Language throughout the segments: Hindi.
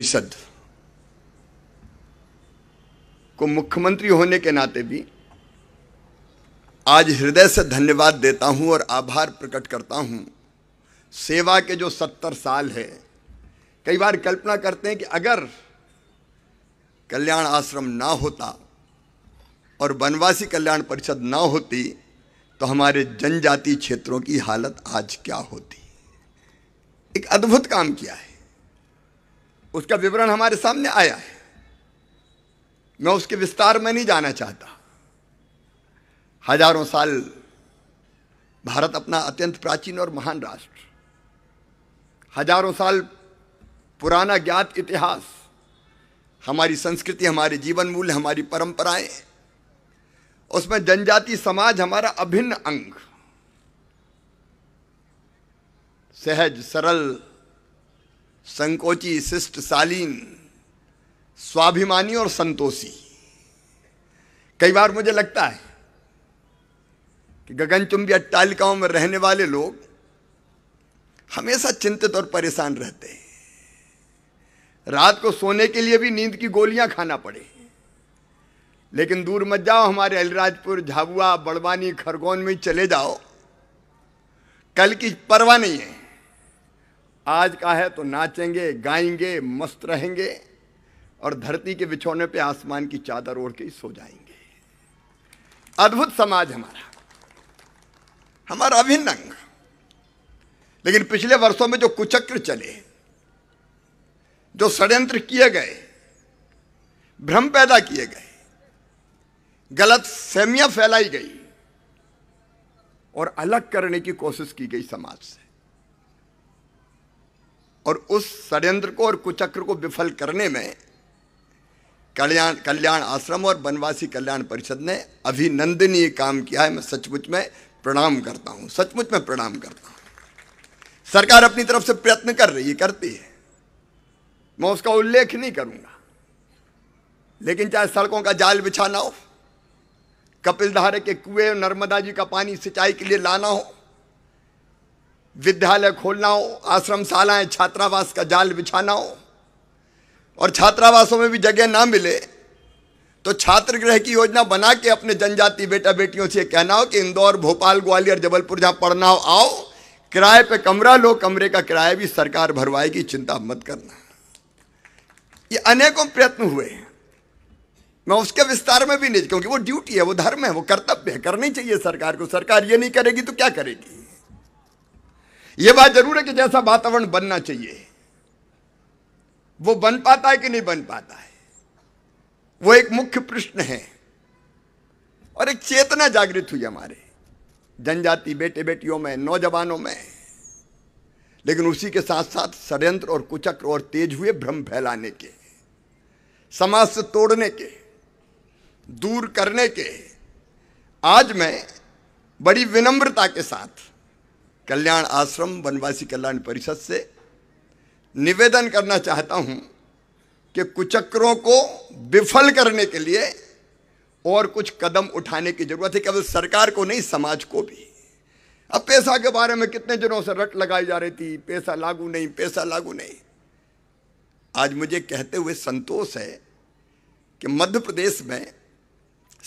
परिषद को मुख्यमंत्री होने के नाते भी आज हृदय से धन्यवाद देता हूं और आभार प्रकट करता हूं सेवा के जो सत्तर साल है कई बार कल्पना करते हैं कि अगर कल्याण आश्रम ना होता और वनवासी कल्याण परिषद ना होती तो हमारे जनजाति क्षेत्रों की हालत आज क्या होती एक अद्भुत काम किया है उसका विवरण हमारे सामने आया है मैं उसके विस्तार में नहीं जाना चाहता हजारों साल भारत अपना अत्यंत प्राचीन और महान राष्ट्र हजारों साल पुराना ज्ञात इतिहास हमारी संस्कृति हमारे जीवन मूल्य हमारी परंपराएं उसमें जनजाति समाज हमारा अभिन्न अंग सहज सरल संकोची शिष्ट शालीन स्वाभिमानी और संतोषी कई बार मुझे लगता है कि गगनचुंबी अट्टालिकाओं में रहने वाले लोग हमेशा चिंतित और परेशान रहते हैं रात को सोने के लिए भी नींद की गोलियां खाना पड़े लेकिन दूर मत जाओ हमारे अलीराजपुर झाबुआ बड़वानी खरगोन में चले जाओ कल की परवाह नहीं है आज का है तो नाचेंगे गाएंगे मस्त रहेंगे और धरती के बिछौने पे आसमान की चादर ओढ़ के सो जाएंगे अद्भुत समाज हमारा हमारा अभिन्न अंग लेकिन पिछले वर्षों में जो कुचक्र चले जो षड्यंत्र किए गए भ्रम पैदा किए गए गलत सहमियां फैलाई गई और अलग करने की कोशिश की गई समाज से और उस षड्यंत्र को और कुचक्र को विफल करने में कल्याण कल्याण आश्रम और वनवासी कल्याण परिषद ने अभिनंदनीय काम किया है मैं सचमुच में प्रणाम करता हूँ सचमुच में प्रणाम करता हूँ सरकार अपनी तरफ से प्रयत्न कर रही है करती है मैं उसका उल्लेख नहीं करूंगा लेकिन चाहे सड़कों का जाल बिछाना हो कपिलधारे के कुएं नर्मदा जी का पानी सिंचाई के लिए लाना हो विद्यालय खोलना हो आश्रमशालाएं छात्रावास का जाल बिछाना हो और छात्रावासों में भी जगह ना मिले तो छात्र गृह की योजना बना के अपने जनजाति बेटा बेटियों से कहना हो कि इंदौर भोपाल ग्वालियर जबलपुर जहाँ पढ़ना हो आओ किराए पे कमरा लो कमरे का किराया भी सरकार भरवाएगी चिंता मत करना ये अनेकों प्रयत्न हुए मैं उसके विस्तार में भी नहीं क्योंकि वो ड्यूटी है वो धर्म है वो कर्तव्य है करनी चाहिए सरकार को सरकार ये नहीं करेगी तो क्या करेगी यह बात जरूर है कि जैसा वातावरण बनना चाहिए वो बन पाता है कि नहीं बन पाता है वो एक मुख्य प्रश्न है और एक चेतना जागृत हुई हमारे जनजाति बेटे बेटियों में नौजवानों में लेकिन उसी के साथ साथ षड्यंत्र और कुचक्र और तेज हुए भ्रम फैलाने के समाज से तोड़ने के दूर करने के आज मैं बड़ी विनम्रता के साथ कल्याण आश्रम वनवासी कल्याण परिषद से निवेदन करना चाहता हूं कि कुचक्रों को विफल करने के लिए और कुछ कदम उठाने की जरूरत है केवल सरकार को नहीं समाज को भी अब पैसा के बारे में कितने दिनों से रट लगाई जा रही थी पैसा लागू नहीं पैसा लागू नहीं आज मुझे कहते हुए संतोष है कि मध्य प्रदेश में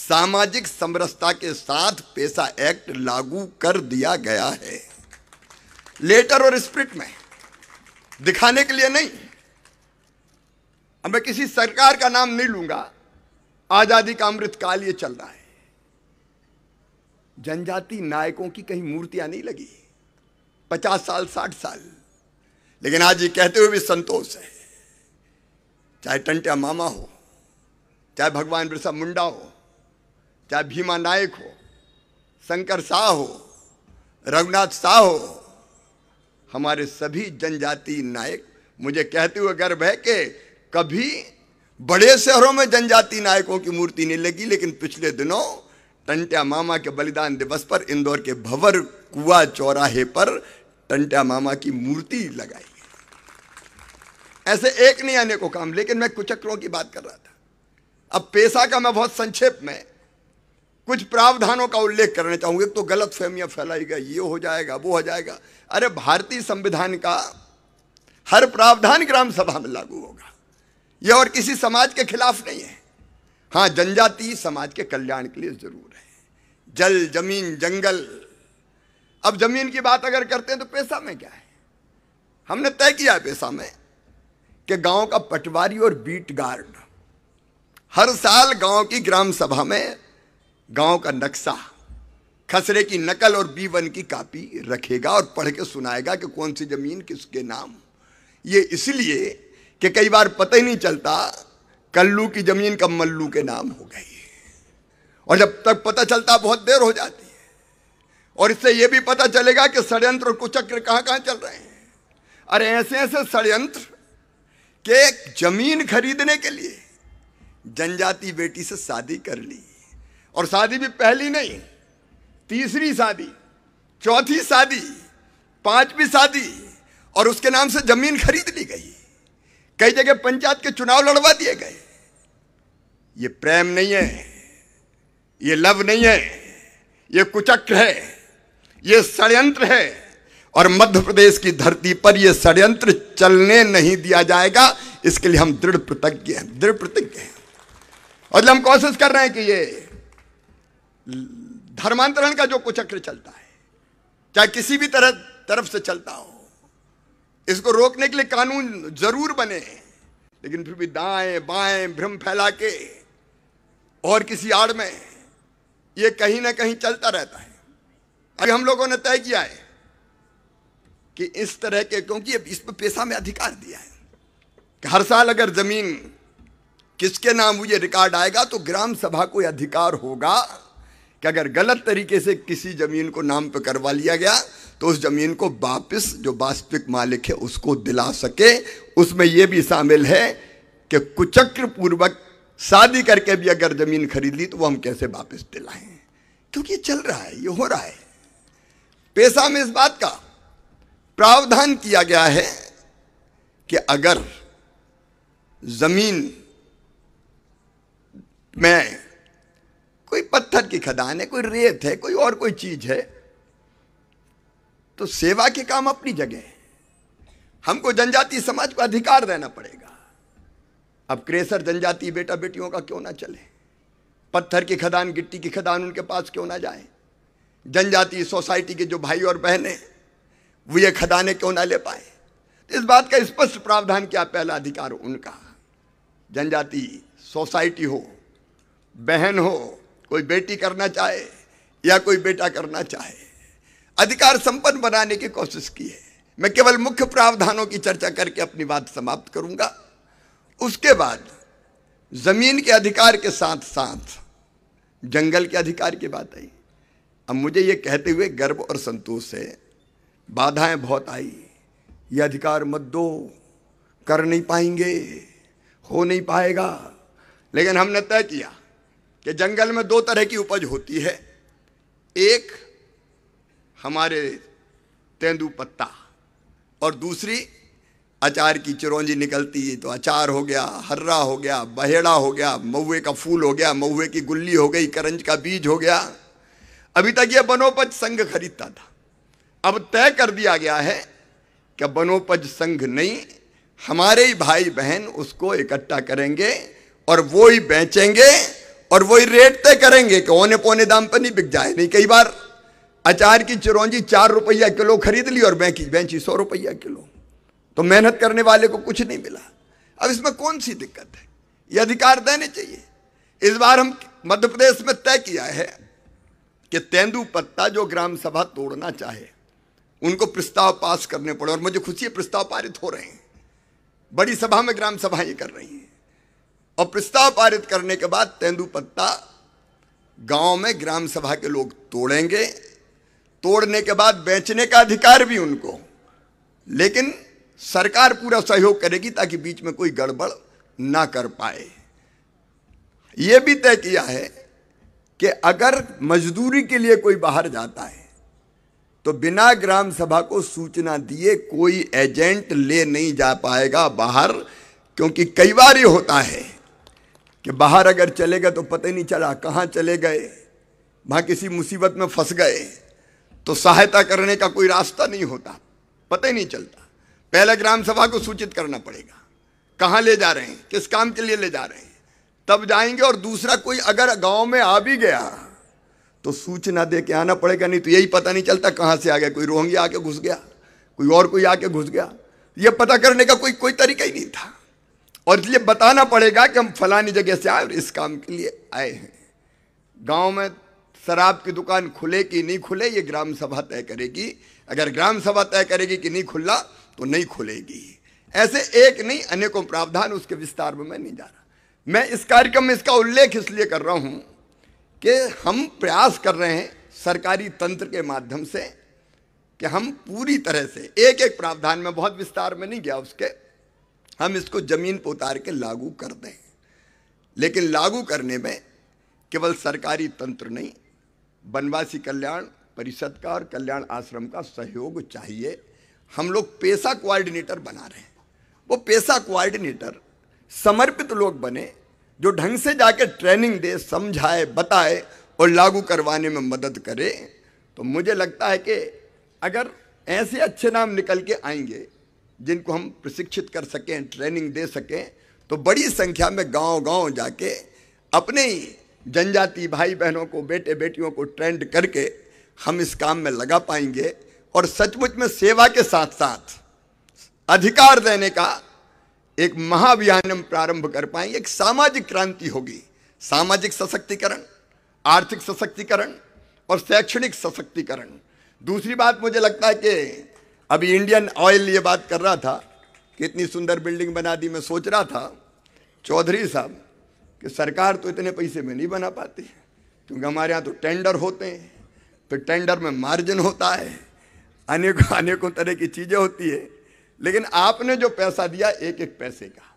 सामाजिक समरसता के साथ पैसा एक्ट लागू कर दिया गया है लेटर और स्प्रिट में दिखाने के लिए नहीं अब मैं किसी सरकार का नाम नहीं लूंगा आजादी का अमृत काल ये चल रहा है जनजाति नायकों की कहीं मूर्तियां नहीं लगी पचास साल साठ साल लेकिन आज ये कहते हुए भी संतोष है चाहे टंटिया मामा हो चाहे भगवान बिरसा मुंडा हो चाहे भीमा नायक हो शंकर शाह हो रघुनाथ शाह हो हमारे सभी जनजाति नायक मुझे कहते हुए गर्व है कि कभी बड़े शहरों में जनजाति नायकों की मूर्ति नहीं लगी लेकिन पिछले दिनों टंट्या मामा के बलिदान दिवस पर इंदौर के भवर कुआ चौराहे पर टंट्या मामा की मूर्ति लगाई ऐसे एक नहीं आने को काम लेकिन मैं कुचक्रों की बात कर रहा था अब पेशा का मैं बहुत संक्षेप में कुछ प्रावधानों का उल्लेख करना चाहूंगा एक तो गलत फहमियां फैलाई गई ये हो जाएगा वो हो जाएगा अरे भारतीय संविधान का हर प्रावधान ग्राम सभा में लागू होगा यह और किसी समाज के खिलाफ नहीं है हाँ जनजाति समाज के कल्याण के लिए जरूर है जल जमीन जंगल अब जमीन की बात अगर करते हैं तो पैसा में क्या है हमने तय किया है पैसा में कि गांव का पटवारी और बीट गार्ड हर साल गांव की ग्राम सभा में गांव का नक्शा खसरे की नकल और बी वन की कापी रखेगा और पढ़ के सुनाएगा कि कौन सी जमीन किसके नाम ये इसलिए कि कई बार पता ही नहीं चलता कल्लू की जमीन कब मल्लू के नाम हो गई और जब तक पता चलता बहुत देर हो जाती है और इससे यह भी पता चलेगा कि षड्यंत्र और कुचक्र कहाँ कहाँ चल रहे हैं अरे ऐसे ऐसे षड्यंत्र के जमीन खरीदने के लिए जनजाति बेटी से शादी कर ली और शादी भी पहली नहीं तीसरी शादी चौथी शादी पांचवी शादी और उसके नाम से जमीन खरीद ली गई कई जगह पंचायत के चुनाव लड़वा दिए गए ये प्रेम नहीं है ये लव नहीं है ये कुचक्र है ये षड्यंत्र है और मध्य प्रदेश की धरती पर यह षड्यंत्र चलने नहीं दिया जाएगा इसके लिए हम दृढ़ प्रतिज्ञ हैं दृढ़ प्रतिज्ञ हैं और हम कोशिश कर रहे हैं कि ये धर्मांतरण का जो कुचक्र चलता है चाहे किसी भी तरह तरफ से चलता हो इसको रोकने के लिए कानून जरूर बने लेकिन फिर भी दाएं बाएं भ्रम फैला के और किसी आड़ में ये कहीं ना कहीं चलता रहता है अभी हम लोगों ने तय किया है कि इस तरह के क्योंकि इस पर पेशा में अधिकार दिया है कि हर साल अगर जमीन किसके नाम हुई रिकॉर्ड आएगा तो ग्राम सभा को अधिकार होगा कि अगर गलत तरीके से किसी ज़मीन को नाम पर करवा लिया गया तो उस ज़मीन को वापस जो वास्तविक मालिक है उसको दिला सके उसमें यह भी शामिल है कि कुचक्र पूर्वक शादी करके भी अगर ज़मीन खरीद ली तो वो हम कैसे वापस दिलाएं क्योंकि ये चल रहा है ये हो रहा है पेशा में इस बात का प्रावधान किया गया है कि अगर ज़मीन में कोई पत्थर की खदान है कोई रेत है कोई और कोई चीज है तो सेवा के काम अपनी जगह है हमको जनजाति समाज को अधिकार देना पड़ेगा अब क्रेसर जनजाति बेटा बेटियों का क्यों ना चले पत्थर की खदान गिट्टी की खदान उनके पास क्यों ना जाए जनजाति सोसाइटी के जो भाई और बहनें वो ये खदाने क्यों ना ले पाए तो इस बात का स्पष्ट प्रावधान क्या पहला अधिकार उनका जनजाति सोसाइटी हो बहन हो कोई बेटी करना चाहे या कोई बेटा करना चाहे अधिकार संपन्न बनाने की कोशिश की है मैं केवल मुख्य प्रावधानों की चर्चा करके अपनी बात समाप्त करूंगा उसके बाद जमीन के अधिकार के साथ साथ जंगल के अधिकार की बात आई अब मुझे ये कहते हुए गर्व और संतोष है बाधाएं बहुत आई ये अधिकार मत दो कर नहीं पाएंगे हो नहीं पाएगा लेकिन हमने तय किया कि जंगल में दो तरह की उपज होती है एक हमारे तेंदू पत्ता और दूसरी अचार की चिरौंजी निकलती है तो अचार हो गया हर्रा हो गया बहेड़ा हो गया महुए का फूल हो गया महुए की गुल्ली हो गई करंज का बीज हो गया अभी तक यह बनोपज संघ खरीदता था अब तय कर दिया गया है कि बनोपज संघ नहीं हमारे ही भाई बहन उसको इकट्ठा करेंगे और वो ही बेचेंगे और वही रेट तय करेंगे कि ओने पौने दाम पर नहीं बिक जाए नहीं कई बार अचार की चिरौंजी चार रुपया किलो खरीद ली और बैंकी बैंकी सौ रुपया किलो तो मेहनत करने वाले को कुछ नहीं मिला अब इसमें कौन सी दिक्कत है ये अधिकार देने चाहिए इस बार हम मध्य प्रदेश में तय किया है कि तेंदू पत्ता जो ग्राम सभा तोड़ना चाहे उनको प्रस्ताव पास करने पड़े और मुझे खुशी है प्रस्ताव पारित हो रहे हैं बड़ी सभा में ग्राम सभाएं कर रही हैं और प्रस्ताव पारित करने के बाद तेंदुपत्ता गांव में ग्राम सभा के लोग तोड़ेंगे तोड़ने के बाद बेचने का अधिकार भी उनको लेकिन सरकार पूरा सहयोग करेगी ताकि बीच में कोई गड़बड़ ना कर पाए यह भी तय किया है कि अगर मजदूरी के लिए कोई बाहर जाता है तो बिना ग्राम सभा को सूचना दिए कोई एजेंट ले नहीं जा पाएगा बाहर क्योंकि कई बार ये होता है कि बाहर अगर चले गए तो पता ही नहीं चला कहाँ चले गए वहाँ किसी मुसीबत में फंस गए तो सहायता करने का कोई रास्ता नहीं होता पता ही नहीं चलता पहले ग्राम सभा को सूचित करना पड़ेगा कहाँ ले जा रहे हैं किस काम के लिए ले जा रहे हैं तब जाएंगे और दूसरा कोई अगर गांव में आ भी गया तो सूचना दे के आना पड़ेगा नहीं तो यही पता नहीं चलता कहाँ से आ गया कोई रोहंगी आके घुस गया कोई और कोई आके घुस गया ये पता करने का कोई कोई तरीका ही नहीं था और इसलिए बताना पड़ेगा कि हम फलानी जगह से आए और इस काम के लिए आए हैं गांव में शराब की दुकान खुले कि नहीं खुले ये ग्राम सभा तय करेगी अगर ग्राम सभा तय करेगी कि नहीं खुला तो नहीं खुलेगी ऐसे एक नहीं अनेकों प्रावधान उसके विस्तार में मैं नहीं जा रहा मैं इस कार्यक्रम में इसका उल्लेख इसलिए कर रहा हूँ कि हम प्रयास कर रहे हैं सरकारी तंत्र के माध्यम से कि हम पूरी तरह से एक एक प्रावधान में बहुत विस्तार में नहीं गया उसके हम इसको जमीन पर उतार के लागू कर दें लेकिन लागू करने में केवल सरकारी तंत्र नहीं वनवासी कल्याण परिषद का और कल्याण आश्रम का सहयोग चाहिए हम लोग पेशा कोऑर्डिनेटर बना रहे हैं वो पेशा कोऑर्डिनेटर समर्पित लोग बने जो ढंग से जाके ट्रेनिंग दे समझाए बताए और लागू करवाने में मदद करे तो मुझे लगता है कि अगर ऐसे अच्छे नाम निकल के आएंगे जिनको हम प्रशिक्षित कर सकें ट्रेनिंग दे सकें तो बड़ी संख्या में गांव गांव जाके अपने ही जनजाति भाई बहनों को बेटे बेटियों को ट्रेंड करके हम इस काम में लगा पाएंगे और सचमुच में सेवा के साथ साथ अधिकार देने का एक महाअभियान हम प्रारंभ कर पाएंगे एक सामाजिक क्रांति होगी सामाजिक सशक्तिकरण आर्थिक सशक्तिकरण और शैक्षणिक सशक्तिकरण दूसरी बात मुझे लगता है कि अभी इंडियन ऑयल ये बात कर रहा था कि इतनी सुंदर बिल्डिंग बना दी मैं सोच रहा था चौधरी साहब कि सरकार तो इतने पैसे में नहीं बना पाती क्योंकि हमारे यहाँ तो टेंडर होते हैं फिर तो टेंडर में मार्जिन होता है अनेकों अनेकों तरह की चीज़ें होती है लेकिन आपने जो पैसा दिया एक एक पैसे का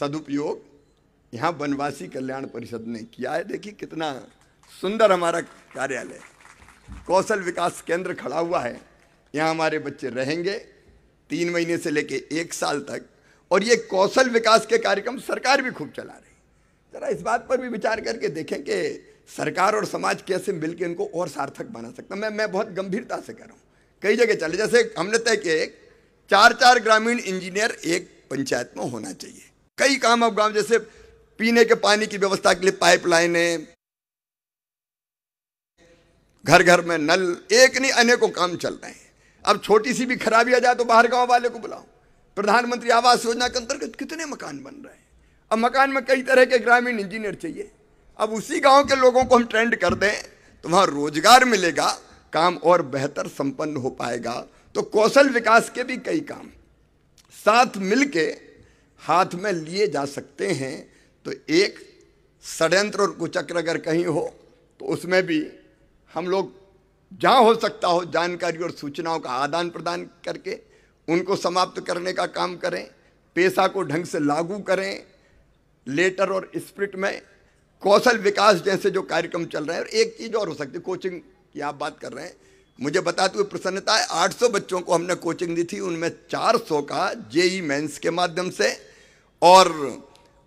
सदुपयोग यहाँ वनवासी कल्याण परिषद ने किया है देखिए कितना सुंदर हमारा कार्यालय कौशल विकास केंद्र खड़ा हुआ है यहाँ हमारे बच्चे रहेंगे तीन महीने से लेके एक साल तक और ये कौशल विकास के कार्यक्रम सरकार भी खूब चला रही ज़रा इस बात पर भी विचार करके देखें कि सरकार और समाज कैसे मिल के इनको और सार्थक बना सकता मैं मैं बहुत गंभीरता से कर रहा हूँ कई जगह चले जैसे हमने तय किया एक चार चार ग्रामीण इंजीनियर एक पंचायत में होना चाहिए कई काम अब गांव जैसे पीने के पानी की व्यवस्था के लिए है घर घर में नल एक नहीं अनेकों काम चल रहे हैं अब छोटी सी भी खराबी आ जाए तो बाहर गांव वाले को बुलाओ प्रधानमंत्री आवास योजना के अंतर्गत कितने मकान बन रहे हैं अब मकान में कई तरह के ग्रामीण इंजीनियर चाहिए अब उसी गांव के लोगों को हम ट्रेंड कर दें तो वहाँ रोजगार मिलेगा काम और बेहतर संपन्न हो पाएगा तो कौशल विकास के भी कई काम साथ मिल हाथ में लिए जा सकते हैं तो एक षड्यंत्र और कुचक्र अगर कहीं हो तो उसमें भी हम लोग जहाँ हो सकता हो जानकारी और सूचनाओं का आदान प्रदान करके उनको समाप्त करने का काम करें पेशा को ढंग से लागू करें लेटर और स्प्रिट में कौशल विकास जैसे जो कार्यक्रम चल रहे हैं और एक चीज़ और हो सकती है कोचिंग की आप बात कर रहे हैं मुझे बताते हुए प्रसन्नता है 800 बच्चों को हमने कोचिंग दी थी उनमें 400 का जेई मेंस के माध्यम से और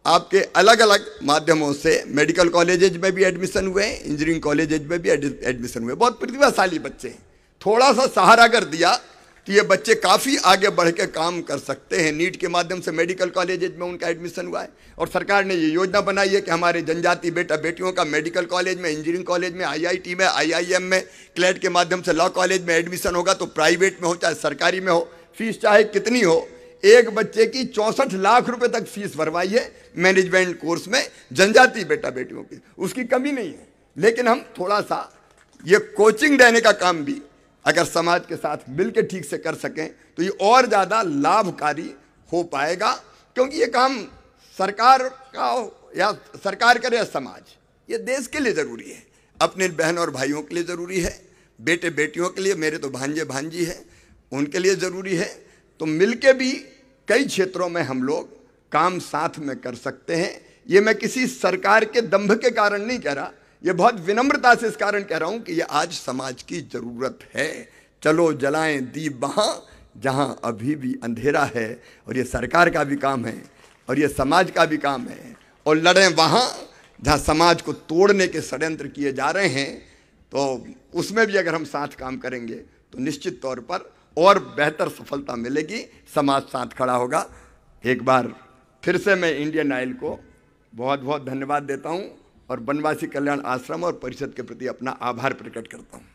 आपके अलग अलग माध्यमों से मेडिकल कॉलेजेज में भी एडमिशन हुए इंजीनियरिंग कॉलेजेज में भी एडमिशन हुए बहुत प्रतिभाशाली बच्चे हैं थोड़ा सा सहारा कर दिया तो ये बच्चे काफ़ी आगे बढ़ के काम कर सकते हैं नीट के माध्यम से मेडिकल कॉलेजेज में उनका एडमिशन हुआ है और सरकार ने ये योजना बनाई है कि हमारे जनजाति बेटा बेटियों का मेडिकल कॉलेज में इंजीनियरिंग कॉलेज में आईआईटी में आईआईएम में क्लैट के माध्यम से लॉ कॉलेज में एडमिशन होगा तो प्राइवेट में हो चाहे सरकारी में हो फीस चाहे कितनी हो एक बच्चे की चौसठ लाख रुपए तक फीस भरवाई है मैनेजमेंट कोर्स में जनजाति बेटा बेटियों की उसकी कमी नहीं है लेकिन हम थोड़ा सा ये कोचिंग देने का काम भी अगर समाज के साथ मिल ठीक से कर सकें तो ये और ज़्यादा लाभकारी हो पाएगा क्योंकि ये काम सरकार का या सरकार करे या समाज ये देश के लिए ज़रूरी है अपने बहन और भाइयों के लिए ज़रूरी है बेटे बेटियों के लिए मेरे तो भांजे भांजी हैं उनके लिए ज़रूरी है तो मिलके भी कई क्षेत्रों में हम लोग काम साथ में कर सकते हैं ये मैं किसी सरकार के दंभ के कारण नहीं कह रहा ये बहुत विनम्रता से इस कारण कह रहा हूँ कि ये आज समाज की ज़रूरत है चलो जलाएं दीप वहाँ जहाँ अभी भी अंधेरा है और ये सरकार का भी काम है और ये समाज का भी काम है और लड़ें वहाँ जहाँ समाज को तोड़ने के षड्यंत्र किए जा रहे हैं तो उसमें भी अगर हम साथ काम करेंगे तो निश्चित तौर पर और बेहतर सफलता मिलेगी समाज साथ खड़ा होगा एक बार फिर से मैं इंडियन आयल को बहुत बहुत धन्यवाद देता हूँ और वनवासी कल्याण आश्रम और परिषद के प्रति अपना आभार प्रकट करता हूँ